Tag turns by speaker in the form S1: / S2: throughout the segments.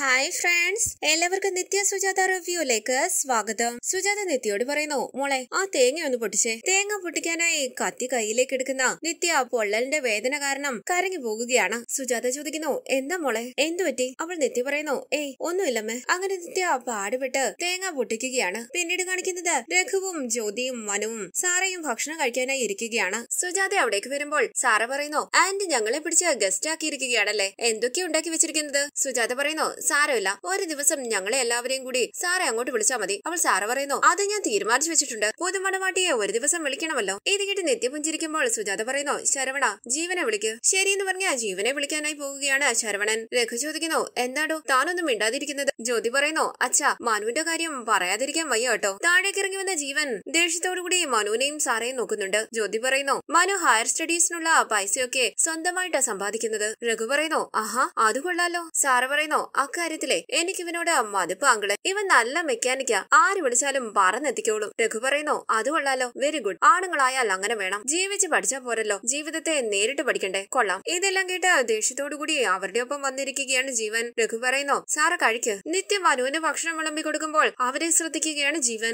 S1: hi friends എല്ലാവർക്കും നിത്യ സുജാത റിവ്യൂലേക്ക് സ്വാഗതം സുജാത നിത്യയോട് പറയുന്നു മോളെ ആ തേങ്ങ ഒന്ന് പൊട്ടിച്ചേ തേങ്ങ പൊട്ടിക്കാനായി കത്തി കയ്യിലേക്ക് എടുക്കുന്ന നിത്യ പൊള്ളലിന്റെ വേദന കാരണം കരങ്ങി പോകുകയാണ് സുജാത ചോദിക്കുന്നു എന്താ മോളെ എന്തു പറ്റി അവൾ നിത്യ പറയുന്നു ഏയ് ഒന്നുമില്ലമ്മേ അങ്ങനെ നിത്യ പാടുപെട്ട് തേങ്ങ പൊട്ടിക്കുകയാണ് പിന്നീട് കാണിക്കുന്നത് രഘുവും ജ്യോതിയും മനുവും സാറയും ഭക്ഷണം കഴിക്കാനായി ഇരിക്കുകയാണ് സുജാത അവിടേക്ക് വരുമ്പോൾ സാറ പറയുന്നു ആന്റി ഞങ്ങളെ പിടിച്ച് ഗസ്റ്റ് ആക്കിയിരിക്കുകയാണല്ലേ എന്തൊക്കെ ഉണ്ടാക്കി വെച്ചിരിക്കുന്നത് സുജാത പറയുന്നു സാരമില്ല ഒരു ദിവസം ഞങ്ങളെ എല്ലാവരെയും കൂടി സാറെ അങ്ങോട്ട് വിളിച്ചാൽ മതി അവൾ സാറ പറയുന്നു അത് ഞാൻ തീരുമാനിച്ചു വെച്ചിട്ടുണ്ട് പുതുമണവാട്ടിയെ ഒരു ദിവസം വിളിക്കണമല്ലോ ഇത് കേട്ട് നിത്യപുഞ്ചിരിക്കുമ്പോൾ സുജാത പറയുന്നു ശരവണ ജീവനെ വിളിക്ക് ശരിയെന്ന് പറഞ്ഞ ജീവനെ വിളിക്കാനായി പോവുകയാണ് ശരവണൻ രഘു ചോദിക്കുന്നു എന്താടോ താനൊന്നും മിണ്ടാതിരിക്കുന്നത് ജ്യോതി പറയുന്നു അച്ഛാ മനുവിന്റെ കാര്യം പറയാതിരിക്കാൻ വയ്യ കേട്ടോ താഴേക്ക് ഇറങ്ങി വന്ന ജീവൻ ദേഷ്യത്തോടുകൂടി മനുവിനെയും സാറേയും നോക്കുന്നുണ്ട് ജ്യോതി പറയുന്നു മനു ഹയർ സ്റ്റഡീസിനുള്ള പൈസയൊക്കെ സ്വന്തമായിട്ടാ സമ്പാദിക്കുന്നത് രഘു പറയുന്നു ആഹാ അത് കൊള്ളാലോ സാറ് പറയുന്നു അക്ക കാര്യത്തിലേ എനിക്കിവനോട് മതിപ്പ് ആങ്കിള് ഇവൻ നല്ല മെക്കാനിക്കാ ആര് വിളിച്ചാലും പറഞ്ഞെത്തിക്കോളൂ രഘു പറയുന്നു അത് കൊള്ളാലോ വെരി ഗുഡ് ആണുങ്ങളായാൽ അങ്ങനെ വേണം ജീവിച്ച് പഠിച്ചാൽ പോരല്ലോ ജീവിതത്തെ നേരിട്ട് പഠിക്കണ്ടേ കൊള്ളാം ഇതെല്ലാം കേട്ട് കൂടി അവരുടെ ഒപ്പം വന്നിരിക്കുകയാണ് ജീവൻ രഘു പറയുന്നു സാറ കഴിക്ക് നിത്യം വനുവിന് ഭക്ഷണം വിളമ്പി കൊടുക്കുമ്പോൾ അവരെ ശ്രദ്ധിക്കുകയാണ് ജീവൻ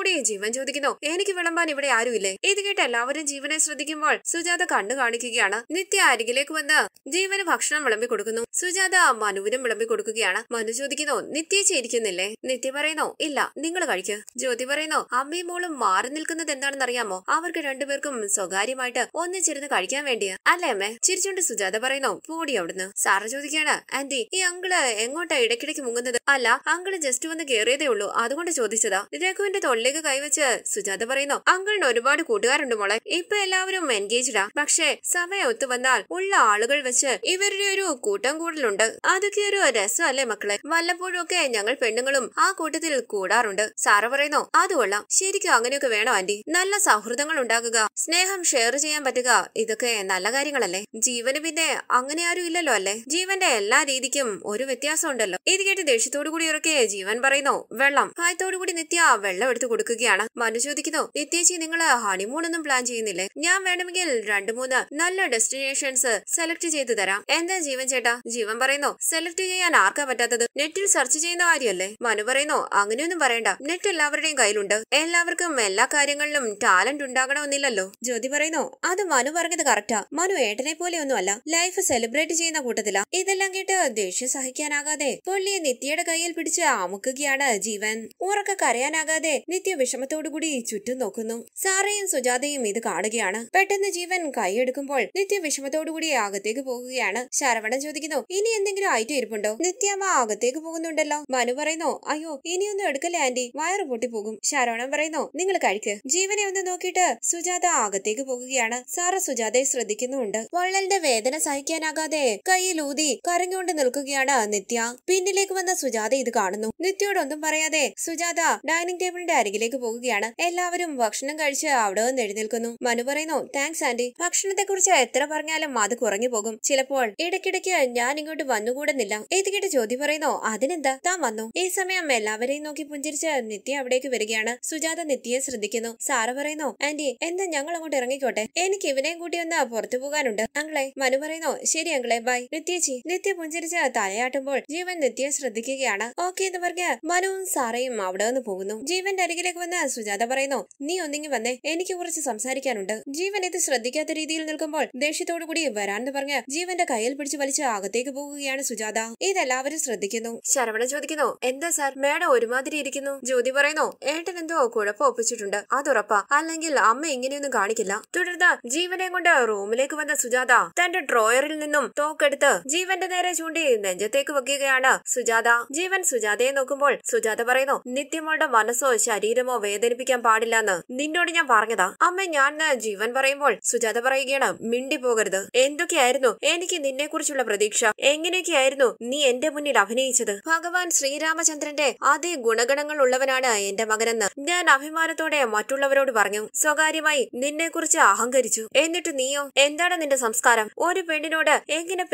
S1: കൂടി ജീവൻ ചോദിക്കുന്നു എനിക്ക് വിളമ്പാൻ ഇവിടെ ആരുമില്ലേ ഇത് കേട്ട് എല്ലാവരും ജീവനെ ശ്രദ്ധിക്കുമ്പോൾ സുജാത കണ്ണു കാണിക്കുകയാണ് നിത്യ അരികിലേക്ക് വന്ന് ജീവന് ഭക്ഷണം വിളമ്പി കൊടുക്കുന്നു സുജാത മനുവിനും വിളമ്പി കൊടുക്കുന്നു കൊടുക്കുകയാണ് മനു ചോദിക്കുന്നു നിത്യ ഇരിക്കുന്നില്ലേ നിത്യ പറയുന്നോ ഇല്ല നിങ്ങൾ കഴിക്കൂ ജ്യോതി പറയുന്നോ അമ്മയും മോളും മാറി നിൽക്കുന്നത് എന്താണെന്നറിയാമോ അവർക്ക് രണ്ടുപേർക്കും സ്വകാര്യമായിട്ട് ഒന്നിച്ചിരുന്ന് കഴിക്കാൻ വേണ്ടിയാ അല്ലേ അമ്മേ ചിരിച്ചുകൊണ്ട് സുജാത പറയുന്നോ പൂടി അവിടുന്ന് സാറ് ചോദിക്കാണ് ആന്റി ഈ അങ്കിള് എങ്ങോട്ടാ ഇടയ്ക്കിടയ്ക്ക് മുങ്ങുന്നത് അല്ല അങ്കിള് ജസ്റ്റ് വന്ന് കയറിയതേ ഉള്ളൂ അതുകൊണ്ട് ചോദിച്ചതാ രഘുവിന്റെ തൊള്ളിലേക്ക് കൈവച്ച് സുജാത പറയുന്നു അങ്കിളിന് ഒരുപാട് കൂട്ടുകാരുണ്ട് മോളെ ഇപ്പൊ എല്ലാവരും എൻഗേജ്ഡാ പക്ഷേ സമയം ഒത്തു വന്നാൽ ഉള്ള ആളുകൾ വെച്ച് ഇവരുടെ ഒരു കൂട്ടം കൂടലുണ്ട് അതൊക്കെ ഒരു രസം അല്ലേ മക്കളെ വല്ലപ്പോഴും ഒക്കെ ഞങ്ങൾ പെണ്ണുങ്ങളും ആ കൂട്ടത്തിൽ കൂടാറുണ്ട് സാറ് പറയുന്നോ അത് കൊള്ളാം ശരിക്കും അങ്ങനെയൊക്കെ വേണം ആന്റി നല്ല സൗഹൃദങ്ങൾ ഉണ്ടാകുക സ്നേഹം ഷെയർ ചെയ്യാൻ പറ്റുക ഇതൊക്കെ നല്ല കാര്യങ്ങളല്ലേ ജീവന് പിന്നെ അങ്ങനെ ആരും ഇല്ലല്ലോ അല്ലേ ജീവന്റെ എല്ലാ രീതിക്കും ഒരു വ്യത്യാസം ഉണ്ടല്ലോ ഇത് കേട്ട് ദേഷ്യത്തോടു കൂടി ഇറക്കെ ജീവൻ പറയുന്നോ വെള്ളം ഭയത്തോടു കൂടി നിത്യ വെള്ളം എടുത്തു കൊടുക്കുകയാണ് മനു ചോദിക്കുന്നു നിത്യേച്ചി നിങ്ങൾ ഹണിമൂണൊന്നും പ്ലാൻ ചെയ്യുന്നില്ലേ ഞാൻ വേണമെങ്കിൽ രണ്ടു മൂന്ന് നല്ല ഡെസ്റ്റിനേഷൻസ് സെലക്ട് ചെയ്തു തരാം എന്താ ജീവൻ ചേട്ടാ ജീവൻ പറയുന്നു സെലക്ട് ചെയ്യാൻ ആർക്കാ പറ്റാത്തത് നെറ്റിൽ സെർച്ച് ചെയ്യുന്ന കാര്യമല്ലേ മനു പറയുന്നോ അങ്ങനെയൊന്നും പറയണ്ട നെറ്റ് എല്ലാവരുടെയും കയ്യിലുണ്ട് എല്ലാവർക്കും എല്ലാ കാര്യങ്ങളിലും ടാലന്റ് ഉണ്ടാകണമെന്നില്ലല്ലോ ജ്യോതി പറയുന്നോ അത് മനു പറഞ്ഞത് കറക്റ്റാ മനു ഏട്ടനെ പോലെയൊന്നുമല്ല ലൈഫ് സെലിബ്രേറ്റ് ചെയ്യുന്ന കൂട്ടത്തിലാ ഇതെല്ലാം കേട്ട് ദേഷ്യം സഹിക്കാനാകാതെ പുള്ളിയെ നിത്യയുടെ കയ്യിൽ പിടിച്ച് ആമുക്കുകയാണ് ജീവൻ ഉറക്ക കരയാനാകാതെ നിത്യ വിഷമത്തോടുകൂടി ചുറ്റും നോക്കുന്നു സാറയും സുജാതയും ഇത് കാണുകയാണ് പെട്ടെന്ന് ജീവൻ കൈയെടുക്കുമ്പോൾ നിത്യ വിഷമത്തോടുകൂടി അകത്തേക്ക് പോകുകയാണ് ശരവണൻ ചോദിക്കുന്നു ഇനി എന്തെങ്കിലും ആയിട്ട് ഇരിപ്പുണ്ടോ അമ്മ അകത്തേക്ക് പോകുന്നുണ്ടല്ലോ മനു പറയുന്നു അയ്യോ ഇനിയൊന്നും എടുക്കല്ലേ ആന്റി വയറ് പൊട്ടിപ്പോകും ശരവണൻ പറയുന്നു നിങ്ങൾ കഴിക്ക് ജീവനെ ഒന്ന് നോക്കിയിട്ട് സുജാത അകത്തേക്ക് പോകുകയാണ് സാറ സുജാതയെ ശ്രദ്ധിക്കുന്നുണ്ട് വള്ളലിന്റെ വേദന സഹിക്കാനാകാതെ കയ്യിൽ ഊതി കരഞ്ഞുകൊണ്ട് നിൽക്കുകയാണ് നിത്യ പിന്നിലേക്ക് വന്ന സുജാത ഇത് കാണുന്നു നിത്യയോടൊന്നും പറയാതെ സുജാത ഡൈനിങ് ടേബിളിന്റെ അരികിലേക്ക് പോകുകയാണ് എല്ലാവരും ഭക്ഷണം കഴിച്ച് അവിടെ നിന്ന് എഴുന്നേൽക്കുന്നു മനു പറയുന്നു താങ്ക്സ് ആന്റി ഭക്ഷണത്തെക്കുറിച്ച് എത്ര പറഞ്ഞാലും അത് കുറഞ്ഞു പോകും ചിലപ്പോൾ ഇടയ്ക്കിടയ്ക്ക് ഞാൻ ഇങ്ങോട്ട് വന്നുകൂടുന്നില്ല ഇതിക്കിടെ എന്നിട്ട് ജ്യോതി പറയുന്നോ അതിനെന്താ താൻ വന്നു ഈ സമയം എല്ലാവരെയും നോക്കി പുഞ്ചിരിച്ച നിത്യ അവിടേക്ക് വരികയാണ് സുജാത നിത്യയെ ശ്രദ്ധിക്കുന്നു സാറ പറയുന്നോ ആന്റി എന്താ ഞങ്ങൾ അങ്ങോട്ട് ഇറങ്ങിക്കോട്ടെ എനിക്ക് ഇവനെയും കൂട്ടി ഒന്ന് പുറത്തു പോകാനുണ്ട് അങ്ങളെ മനു പറയുന്നോ ശരി അങ്ങളെ ബൈ നിത്യച്ചി നിത്യ പുഞ്ചിരിച്ച തലയാട്ടുമ്പോൾ ജീവൻ നിത്യയെ ശ്രദ്ധിക്കുകയാണ് ഓക്കെ എന്ന് പറഞ്ഞ മനുവും സാറയും അവിടെ നിന്ന് പോകുന്നു ജീവന്റെ അരികിലേക്ക് വന്ന് സുജാത പറയുന്നു നീ ഒന്നിങ്ങി വന്നേ എനിക്ക് കുറച്ച് സംസാരിക്കാനുണ്ട് ജീവൻ ഇത് ശ്രദ്ധിക്കാത്ത രീതിയിൽ നിൽക്കുമ്പോൾ ദേഷ്യത്തോടു കൂടി വരാൻ പറഞ്ഞ് ജീവന്റെ കയ്യിൽ പിടിച്ച് വലിച്ച് അകത്തേക്ക് പോകുകയാണ് സുജാത ഇതെല്ലാം എല്ലാവരും ശ്രദ്ധിക്കുന്നു ശരവണ ചോദിക്കുന്നു എന്താ സാർ മേഡം ഒരുമാതിരി ഇരിക്കുന്നു ജ്യോതി പറയുന്നു ഏട്ടൻ എന്തോ കുഴപ്പം ഒപ്പിച്ചിട്ടുണ്ട് അതുറപ്പാ അല്ലെങ്കിൽ അമ്മ ഇങ്ങനെയൊന്നും കാണിക്കില്ല തുടർന്ന് ജീവനെ കൊണ്ട് റൂമിലേക്ക് വന്ന സുജാത തന്റെ ഡ്രോയറിൽ നിന്നും തോക്കെടുത്ത് ജീവന്റെ നേരെ ചൂണ്ടി നെഞ്ചത്തേക്ക് വെക്കുകയാണ് സുജാത ജീവൻ സുജാതയെ നോക്കുമ്പോൾ സുജാത പറയുന്നു നിത്യമോളുടെ മനസ്സോ ശരീരമോ വേദനിപ്പിക്കാൻ പാടില്ല എന്ന് നിന്നോട് ഞാൻ പറഞ്ഞതാ അമ്മ ഞാൻ ജീവൻ പറയുമ്പോൾ സുജാത പറയുകയാണ് മിണ്ടി പോകരുത് എന്തൊക്കെയായിരുന്നു എനിക്ക് നിന്നെ കുറിച്ചുള്ള പ്രതീക്ഷ എങ്ങനെയൊക്കെയായിരുന്നു നീ എന്റെ എന്റെ മുന്നിൽ അഭിനയിച്ചത് ഭഗവാൻ ശ്രീരാമചന്ദ്രന്റെ അതേ ഗുണഗണങ്ങൾ ഉള്ളവനാണ് എന്റെ മകനെന്ന് ഞാൻ അഭിമാനത്തോടെ മറ്റുള്ളവരോട് പറഞ്ഞു സ്വകാര്യമായി നിന്നെക്കുറിച്ച് അഹങ്കരിച്ചു എന്നിട്ട് നീയോ എന്താണ് നിന്റെ സംസ്കാരം ഒരു പെണ്ണിനോട് എങ്ങനെ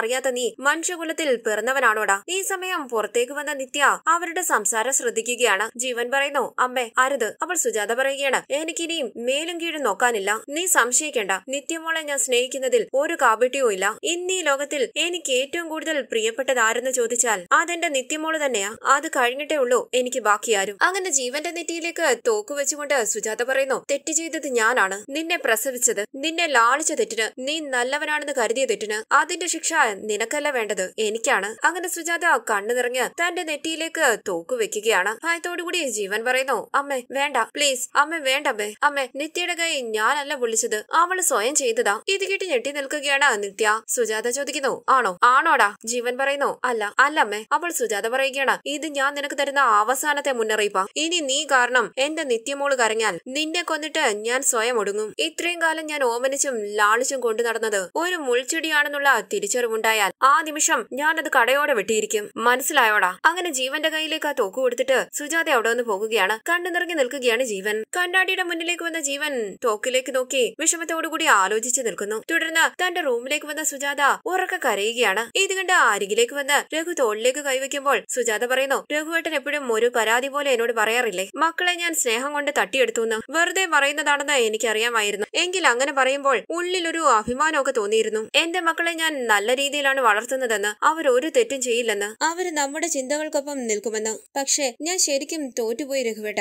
S1: അറിയാത്ത നീ മനുഷ്യകുലത്തിൽ പിറന്നവനാണോടാ ഈ സമയം പുറത്തേക്ക് വന്ന നിത്യ അവരുടെ സംസാരം ശ്രദ്ധിക്കുകയാണ് ജീവൻ പറയുന്നു അമ്മേ അരുത് അവൾ സുജാത പറയുകയാണ് എനിക്കിനിയും മേലും കീഴും നോക്കാനില്ല നീ സംശയിക്കേണ്ട നിത്യമോളെ ഞാൻ സ്നേഹിക്കുന്നതിൽ ഒരു കാപട്യവും ഇല്ല ഇന്നീ ലോകത്തിൽ എനിക്ക് ഏറ്റവും കൂടുതൽ പ്രിയപ്പെട്ട ആരെന്ന് ചോദിച്ചാൽ അതെന്റെ നിത്യമോള് തന്നെയാ അത് കഴിഞ്ഞിട്ടേ ഉള്ളൂ എനിക്ക് ബാക്കി ആരും അങ്ങനെ ജീവന്റെ നെറ്റിയിലേക്ക് തോക്ക് വെച്ചുകൊണ്ട് സുജാത പറയുന്നു തെറ്റ് ചെയ്തത് ഞാനാണ് നിന്നെ പ്രസവിച്ചത് നിന്നെ ലാളിച്ച തെറ്റിന് നീ നല്ലവനാണെന്ന് കരുതിയ തെറ്റിന് അതിന്റെ ശിക്ഷ നിനക്കല്ല വേണ്ടത് എനിക്കാണ് അങ്ങനെ സുജാത കണ്ണു നിറഞ്ഞ് തന്റെ നെറ്റിയിലേക്ക് തോക്ക് വെക്കുകയാണ് ഭയത്തോടുകൂടി ജീവൻ പറയുന്നു അമ്മേ വേണ്ട പ്ലീസ് അമ്മ വേണ്ട അമ്മേ അമ്മേ നിത്യയുടെ കൈ ഞാനല്ല വിളിച്ചത് അവള് സ്വയം ചെയ്തതാ ഇത് കേട്ട് ഞെട്ടി നിൽക്കുകയാണ് നിത്യ സുജാത ചോദിക്കുന്നു ആണോ ആണോടാ ജീവൻ പറയുന്നു പറയുന്നോ അല്ല അല്ലമ്മേ അവൾ സുജാത പറയുകയാണ് ഇത് ഞാൻ നിനക്ക് തരുന്ന അവസാനത്തെ മുന്നറിയിപ്പാ ഇനി നീ കാരണം എന്റെ നിത്യമോള് കരഞ്ഞാൽ നിന്നെ കൊന്നിട്ട് ഞാൻ സ്വയം ഒടുങ്ങും ഇത്രയും കാലം ഞാൻ ഓമനിച്ചും ലാളിച്ചും കൊണ്ടു നടന്നത് ഒരു മുൾച്ചെടിയാണെന്നുള്ള തിരിച്ചറിവുണ്ടായാൽ ആ നിമിഷം ഞാനത് കടയോടെ വെട്ടിയിരിക്കും മനസ്സിലായോടാ അങ്ങനെ ജീവന്റെ കയ്യിലേക്ക് ആ തോക്ക് കൊടുത്തിട്ട് സുജാത അവിടെ വന്ന് പോകുകയാണ് കണ്ണു നിറങ്ങി നിൽക്കുകയാണ് ജീവൻ കണ്ണാടിയുടെ മുന്നിലേക്ക് വന്ന ജീവൻ തോക്കിലേക്ക് നോക്കി വിഷമത്തോടുകൂടി ആലോചിച്ച് നിൽക്കുന്നു തുടർന്ന് തന്റെ റൂമിലേക്ക് വന്ന സുജാത ഉറക്ക കരയുകയാണ് ഇത് കണ്ട് അരികിലെ വീട്ടിലേക്ക് വന്ന് രഘു തോളിലേക്ക് കൈവയ്ക്കുമ്പോൾ സുജാത പറയുന്നു രഘുവേട്ടൻ എപ്പോഴും ഒരു പരാതി പോലെ എന്നോട് പറയാറില്ലേ മക്കളെ ഞാൻ സ്നേഹം കൊണ്ട് എന്ന് വെറുതെ പറയുന്നതാണെന്ന് എനിക്കറിയാമായിരുന്നു എങ്കിൽ അങ്ങനെ പറയുമ്പോൾ ഉള്ളിലൊരു അഭിമാനമൊക്കെ തോന്നിയിരുന്നു എന്റെ മക്കളെ ഞാൻ നല്ല രീതിയിലാണ് വളർത്തുന്നതെന്ന് അവർ ഒരു തെറ്റും ചെയ്യില്ലെന്ന് അവർ നമ്മുടെ ചിന്തകൾക്കൊപ്പം നിൽക്കുമെന്ന് പക്ഷേ ഞാൻ ശരിക്കും തോറ്റുപോയി രഘുവേട്ട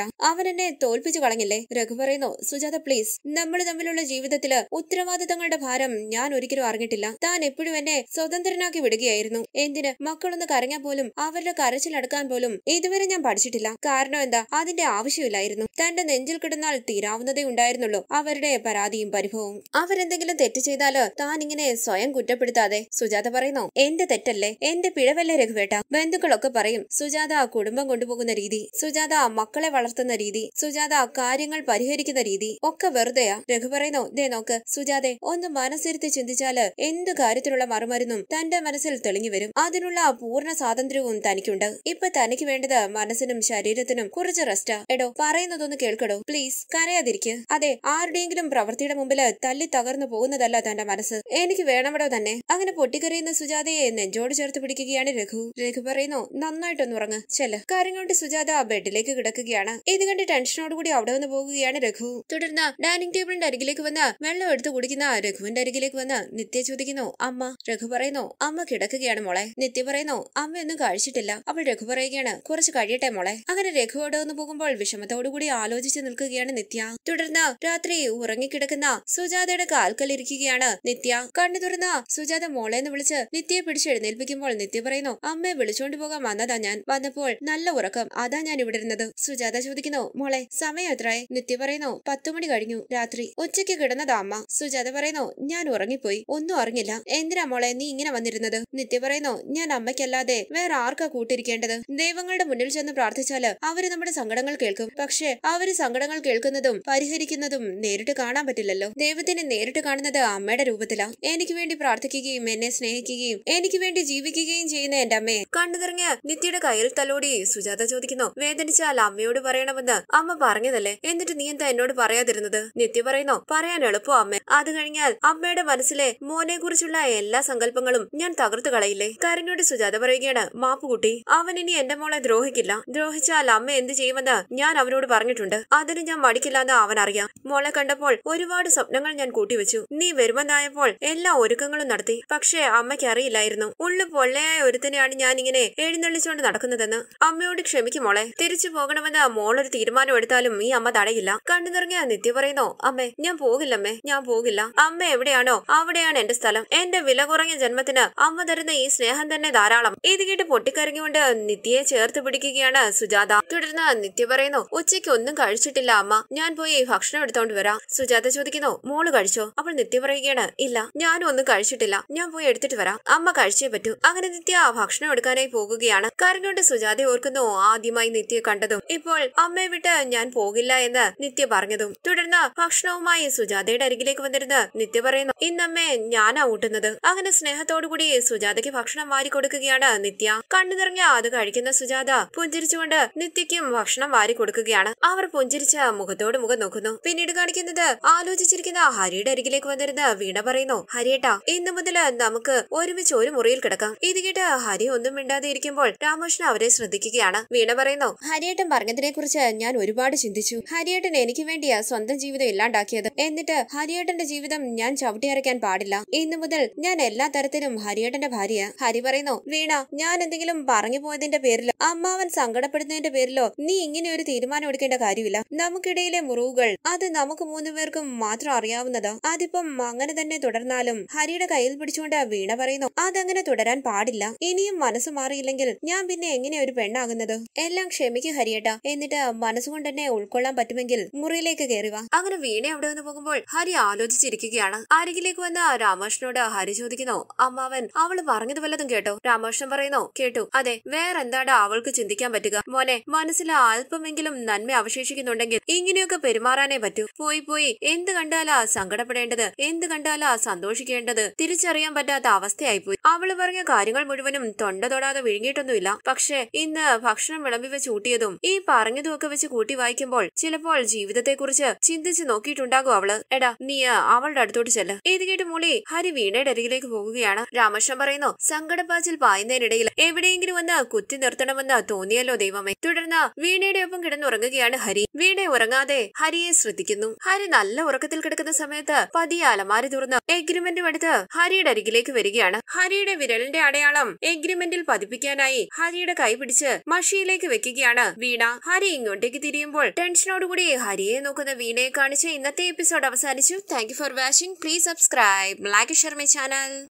S1: എന്നെ തോൽപ്പിച്ചു കളഞ്ഞില്ലേ രഘു പറയുന്നു സുജാത പ്ലീസ് നമ്മൾ തമ്മിലുള്ള ജീവിതത്തില് ഉത്തരവാദിത്തങ്ങളുടെ ഭാരം ഞാൻ ഒരിക്കലും അറിഞ്ഞിട്ടില്ല താൻ എപ്പോഴും എന്നെ സ്വതന്ത്രനാക്കി വിടുകയായിരുന്നു എന്തിന് മക്കളൊന്ന് കരഞ്ഞാൽ പോലും അവരുടെ കരച്ചിലടക്കാൻ പോലും ഇതുവരെ ഞാൻ പഠിച്ചിട്ടില്ല കാരണം എന്താ അതിന്റെ ആവശ്യമില്ലായിരുന്നു തന്റെ നെഞ്ചിൽ കിടന്നാൽ തീരാവുന്നതേ ഉണ്ടായിരുന്നുള്ളൂ അവരുടെ പരാതിയും പരിഭവവും അവരെന്തെങ്കിലും തെറ്റ് ചെയ്താല് താൻ ഇങ്ങനെ സ്വയം കുറ്റപ്പെടുത്താതെ സുജാത പറയുന്നു എന്റെ തെറ്റല്ലേ എന്റെ പിഴവല്ലേ രഘുവേട്ട ബന്ധുക്കളൊക്കെ പറയും സുജാത കുടുംബം കൊണ്ടുപോകുന്ന രീതി സുജാത മക്കളെ വളർത്തുന്ന രീതി സുജാത കാര്യങ്ങൾ പരിഹരിക്കുന്ന രീതി ഒക്കെ വെറുതെയാ രഘു പറയുന്നു ദേ നോക്ക് സുജാതെ ഒന്ന് മനസ്സിരുത്തി ചിന്തിച്ചാല് എന്ത് കാര്യത്തിലുള്ള മറുമരുന്നും തന്റെ മനസ്സിൽ തെളിഞ്ഞു വരും അതിനുള്ള പൂർണ്ണ സ്വാതന്ത്ര്യവും തനിക്കുണ്ട് ഇപ്പൊ തനിക്ക് വേണ്ടത് മനസ്സിനും ശരീരത്തിനും കുറച്ച് റെസ്റ്റാ എടോ പറയുന്നതൊന്ന് കേൾക്കടോ പ്ലീസ് കരയാതിരിക്കുക അതെ ആരുടെയെങ്കിലും പ്രവൃത്തിയുടെ മുമ്പിൽ തല്ലി തകർന്നു പോകുന്നതല്ല തന്റെ മനസ്സ് എനിക്ക് വേണമടോ തന്നെ അങ്ങനെ പൊട്ടിക്കറിയുന്ന സുജാതയെ നെഞ്ചോട് ചേർത്ത് പിടിക്കുകയാണ് രഘു രഘു പറയുന്നു നന്നായിട്ടൊന്ന് ഉറങ്ങ് ചെല്ല കാര്യങ്ങളുടെ സുജാത ബെഡിലേക്ക് കിടക്കുകയാണ് ഇത് കണ്ട് ടെൻഷനോടുകൂടി അവിടെ വന്ന് പോകുകയാണ് രഘു തുടർന്ന് ഡൈനിങ് ടേബിളിന്റെ അരികിലേക്ക് വന്ന് വെള്ളം എടുത്ത് കുടിക്കുന്ന രഘുവിന്റെ അരികിലേക്ക് വന്ന് നിത്യ ചോദിക്കുന്നു അമ്മ രഘു പറയുന്നു അമ്മ കിടക്കുകയാണ് മോളെ നിത്യ പറയുന്നു അമ്മയൊന്നും കഴിച്ചിട്ടില്ല അവൾ രഘു പറയുകയാണ് കുറച്ച് കഴിയട്ടെ മോളെ അങ്ങനെ അവിടെ ഒന്ന് പോകുമ്പോൾ വിഷമത്തോടുകൂടി ആലോചിച്ച് നിൽക്കുകയാണ് നിത്യ തുടർന്ന് രാത്രി ഉറങ്ങിക്കിടക്കുന്ന സുജാതയുടെ കാൽക്കലിരിക്കുകയാണ് നിത്യ കണ്ണു തുറന്ന സുജാത മോളെ എന്ന് വിളിച്ച് നിത്യയെ പിടിച്ചെഴുന്നേൽപ്പിക്കുമ്പോൾ നിത്യ പറയുന്നു അമ്മയെ വിളിച്ചോണ്ട് പോകാൻ വന്നതാ ഞാൻ വന്നപ്പോൾ നല്ല ഉറക്കം അതാ ഞാൻ ഇവിടെ ഇരുന്നത് സുജാത ചോദിക്കുന്നു മോളെ സമയം എത്രയായി നിത്യ പറയുന്നു പത്തുമണി കഴിഞ്ഞു രാത്രി ഉച്ചയ്ക്ക് കിടന്നതാ അമ്മ സുജാത പറയുന്നു ഞാൻ ഉറങ്ങിപ്പോയി ഒന്നും അറിഞ്ഞില്ല എന്തിനാ മോളെ നീ ഇങ്ങനെ വന്നിരുന്നത് നിത്യ പറയുന്നു ഞാൻ അമ്മയ്ക്കല്ലാതെ വേറെ ആർക്കാ കൂട്ടിരിക്കേണ്ടത് ദൈവങ്ങളുടെ മുന്നിൽ ചെന്ന് പ്രാർത്ഥിച്ചാല് അവര് നമ്മുടെ സങ്കടങ്ങൾ കേൾക്കും പക്ഷേ അവര് സങ്കടങ്ങൾ കേൾക്കുന്നതും പരിഹരിക്കുന്നതും നേരിട്ട് കാണാൻ പറ്റില്ലല്ലോ ദൈവത്തിനെ നേരിട്ട് കാണുന്നത് അമ്മയുടെ രൂപത്തിലാ എനിക്ക് വേണ്ടി പ്രാർത്ഥിക്കുകയും എന്നെ സ്നേഹിക്കുകയും എനിക്ക് വേണ്ടി ജീവിക്കുകയും ചെയ്യുന്ന എന്റെ അമ്മയെ കണ്ടുതിറങ്ങിയ നിത്യയുടെ കയ്യിൽ തലോടി സുജാത ചോദിക്കുന്നു വേദനിച്ചാൽ അമ്മയോട് പറയണമെന്ന് അമ്മ പറഞ്ഞതല്ലേ എന്നിട്ട് നീ എന്താ എന്നോട് പറയാതിരുന്നത് നിത്യ പറയുന്നു പറയാൻ എളുപ്പം അമ്മ അത് കഴിഞ്ഞാൽ അമ്മയുടെ മനസ്സിലെ മോനെ കുറിച്ചുള്ള എല്ലാ സങ്കല്പങ്ങളും ഞാൻ തകർത്തു കളയില്ലേ കൂട്ടുകാരനോട് സുജാത പറയുകയാണ് മാപ്പുകുട്ടി അവൻ ഇനി എന്റെ മോളെ ദ്രോഹിക്കില്ല ദ്രോഹിച്ചാൽ അമ്മ എന്ത് ചെയ്യുമെന്ന് ഞാൻ അവനോട് പറഞ്ഞിട്ടുണ്ട് അതിന് ഞാൻ മടിക്കില്ലാന്ന് അവൻ അറിയാം മോളെ കണ്ടപ്പോൾ ഒരുപാട് സ്വപ്നങ്ങൾ ഞാൻ കൂട്ടിവെച്ചു നീ വരുമെന്നായപ്പോൾ എല്ലാ ഒരുക്കങ്ങളും നടത്തി പക്ഷേ അമ്മയ്ക്ക് അറിയില്ലായിരുന്നു ഉള്ളു പൊള്ളയായ ഒരുത്തനെയാണ് ഞാൻ ഇങ്ങനെ എഴുന്നള്ളിച്ചുകൊണ്ട് നടക്കുന്നതെന്ന് അമ്മയോട് ക്ഷമിക്കും മോളെ തിരിച്ചു പോകണമെന്ന് മോളൊരു തീരുമാനം എടുത്താലും ഈ അമ്മ തടയില്ല കണ്ടു നിറങ്ങിയ നിത്യ പറയുന്നോ അമ്മേ ഞാൻ പോകില്ലമ്മേ ഞാൻ പോകില്ല അമ്മ എവിടെയാണോ അവിടെയാണ് എന്റെ സ്ഥലം എന്റെ വില കുറഞ്ഞ ജന്മത്തിന് അമ്മ തരുന്ന ഈ സ്നേഹ അദ്ദേഹം തന്നെ ധാരാളം ഇത് കേട്ട് നിത്യയെ ചേർത്ത് പിടിക്കുകയാണ് സുജാത തുടർന്ന് നിത്യ പറയുന്നു ഉച്ചയ്ക്ക് ഒന്നും കഴിച്ചിട്ടില്ല അമ്മ ഞാൻ പോയി ഭക്ഷണം എടുത്തോണ്ട് വരാം സുജാത ചോദിക്കുന്നു മോള് കഴിച്ചോ അപ്പോൾ നിത്യ പറയുകയാണ് ഇല്ല ഞാനും ഒന്നും കഴിച്ചിട്ടില്ല ഞാൻ പോയി എടുത്തിട്ട് വരാം അമ്മ കഴിച്ചേ പറ്റൂ അങ്ങനെ നിത്യ ഭക്ഷണം എടുക്കാനായി പോകുകയാണ് കരഞ്ഞുകൊണ്ട് സുജാത ഓർക്കുന്നു ആദ്യമായി നിത്യ കണ്ടതും ഇപ്പോൾ അമ്മയെ വിട്ട് ഞാൻ പോകില്ല എന്ന് നിത്യ പറഞ്ഞതും തുടർന്ന് ഭക്ഷണവുമായി സുജാതയുടെ അരികിലേക്ക് വന്നിരുന്ന് നിത്യ പറയുന്നു ഇന്നമ്മേ ഞാനാ ഊട്ടുന്നത് അങ്ങനെ സ്നേഹത്തോടു കൂടി സുജാതയ്ക്ക് ഭക്ഷണം ഭക്ഷണം കൊടുക്കുകയാണ് നിത്യ കണ്ണു നിറഞ്ഞ അത് കഴിക്കുന്ന സുജാത പുഞ്ചിരിച്ചുകൊണ്ട് നിത്യക്കും ഭക്ഷണം കൊടുക്കുകയാണ് അവർ പുഞ്ചിരിച്ച മുഖത്തോട് മുഖം നോക്കുന്നു പിന്നീട് കാണിക്കുന്നത് ആലോചിച്ചിരിക്കുന്ന ഹരിയുടെ അരികിലേക്ക് വന്നിരുന്ന വീണ പറയുന്നു ഹരിയേട്ടാ ഇന്ന് മുതൽ നമുക്ക് ഒരുമിച്ച് ഒരു മുറിയിൽ കിടക്കാം ഇത് കേട്ട് ഹരി ഒന്നും മിണ്ടാതെ ഇരിക്കുമ്പോൾ രാമകൃഷ്ണൻ അവരെ ശ്രദ്ധിക്കുകയാണ് വീണ പറയുന്നു ഹരിയേട്ടൻ പറഞ്ഞതിനെ കുറിച്ച് ഞാൻ ഒരുപാട് ചിന്തിച്ചു ഹരിയേട്ടൻ എനിക്ക് വേണ്ടിയാ സ്വന്തം ജീവിതം ഇല്ലാണ്ടാക്കിയത് എന്നിട്ട് ഹരിയേട്ടന്റെ ജീവിതം ഞാൻ ചവിട്ടിയരയ്ക്കാൻ പാടില്ല ഇന്നു മുതൽ ഞാൻ എല്ലാ തരത്തിലും ഹരിയേട്ടന്റെ ഭാര്യ ഹരി പറയുന്നു വീണ ഞാൻ എന്തെങ്കിലും പറഞ്ഞു പോയതിന്റെ പേരിലോ അമ്മാവൻ സങ്കടപ്പെടുന്നതിന്റെ പേരിലോ നീ ഇങ്ങനെ ഒരു തീരുമാനം എടുക്കേണ്ട കാര്യമില്ല നമുക്കിടയിലെ മുറിവുകൾ അത് നമുക്ക് മൂന്നുപേർക്കും മാത്രം അറിയാവുന്നതാ അതിപ്പം അങ്ങനെ തന്നെ തുടർന്നാലും ഹരിയുടെ കയ്യിൽ പിടിച്ചുകൊണ്ട് വീണ പറയുന്നു അതങ്ങനെ തുടരാൻ പാടില്ല ഇനിയും മനസ്സ് മാറിയില്ലെങ്കിൽ ഞാൻ പിന്നെ എങ്ങനെ ഒരു പെണ്ണാകുന്നത് എല്ലാം ക്ഷമിക്കും ഹരിയേട്ട എന്നിട്ട് മനസ്സുകൊണ്ട് തന്നെ ഉൾക്കൊള്ളാൻ പറ്റുമെങ്കിൽ മുറിയിലേക്ക് കയറുക അങ്ങനെ വീണ അവിടെ വന്ന് പോകുമ്പോൾ ഹരി ആലോചിച്ചിരിക്കുകയാണ് അരികിലേക്ക് വന്ന രാമകൃഷ്ണനോട് ഹരി ചോദിക്കുന്നു അമ്മാവൻ അവള് പറഞ്ഞത് അതും കേട്ടോ രാമകൃഷ്ണൻ പറയുന്നോ കേട്ടു അതെ വേറെന്താടാ അവൾക്ക് ചിന്തിക്കാൻ പറ്റുക മോനെ മനസ്സിൽ അല്പമെങ്കിലും നന്മ അവശേഷിക്കുന്നുണ്ടെങ്കിൽ ഇങ്ങനെയൊക്കെ പെരുമാറാനേ പറ്റൂ പോയി പോയി എന്ത് കണ്ടാലാ സങ്കടപ്പെടേണ്ടത് എന്ത് കണ്ടാലാ സന്തോഷിക്കേണ്ടത് തിരിച്ചറിയാൻ പറ്റാത്ത അവസ്ഥയായിപ്പോയി അവള് പറഞ്ഞ കാര്യങ്ങൾ മുഴുവനും തൊണ്ട തൊടാതെ വിഴുങ്ങിയിട്ടൊന്നുമില്ല പക്ഷേ ഇന്ന് ഭക്ഷണം വിളമ്പി വെച്ച് കൂട്ടിയതും ഈ പറഞ്ഞതും ഒക്കെ വെച്ച് കൂട്ടി വായിക്കുമ്പോൾ ചിലപ്പോൾ ജീവിതത്തെക്കുറിച്ച് ചിന്തിച്ച് നോക്കിയിട്ടുണ്ടാകും അവള് എടാ നീ അവളുടെ അടുത്തോട്ട് ചെല്ല് ഇത് കേട്ട് മോളി ഹരി വീണയുടെ അരികിലേക്ക് പോകുകയാണ് രാമകൃഷ്ണൻ പറയുന്നു സങ്ക സങ്കടപ്പാച്ചിൽ പായുന്നതിനിടയിൽ എവിടെയെങ്കിലും വന്ന് കുത്തി നിർത്തണമെന്ന് തോന്നിയല്ലോ ദൈവമേ തുടർന്ന് വീണയുടെ ഒപ്പം കിടന്നുറങ്ങുകയാണ് ഹരി വീണ ഉറങ്ങാതെ ഹരിയെ ശ്രദ്ധിക്കുന്നു ഹരി നല്ല ഉറക്കത്തിൽ കിടക്കുന്ന സമയത്ത് പതിയെ അലമാരി തുറന്ന് എഗ്രിമെന്റും എടുത്ത് ഹരിയുടെ അരികിലേക്ക് വരികയാണ് ഹരിയുടെ വിരലിന്റെ അടയാളം എഗ്രിമെന്റിൽ പതിപ്പിക്കാനായി ഹരിയുടെ കൈ പിടിച്ച് മഷിയിലേക്ക് വെക്കുകയാണ് വീണ ഹരി ഇങ്ങോട്ടേക്ക് തിരിയുമ്പോൾ ടെൻഷനോടുകൂടി ഹരിയെ നോക്കുന്ന വീണയെ കാണിച്ച് ഇന്നത്തെ എപ്പിസോഡ് അവസാനിച്ചു thank for watching please subscribe like share my channel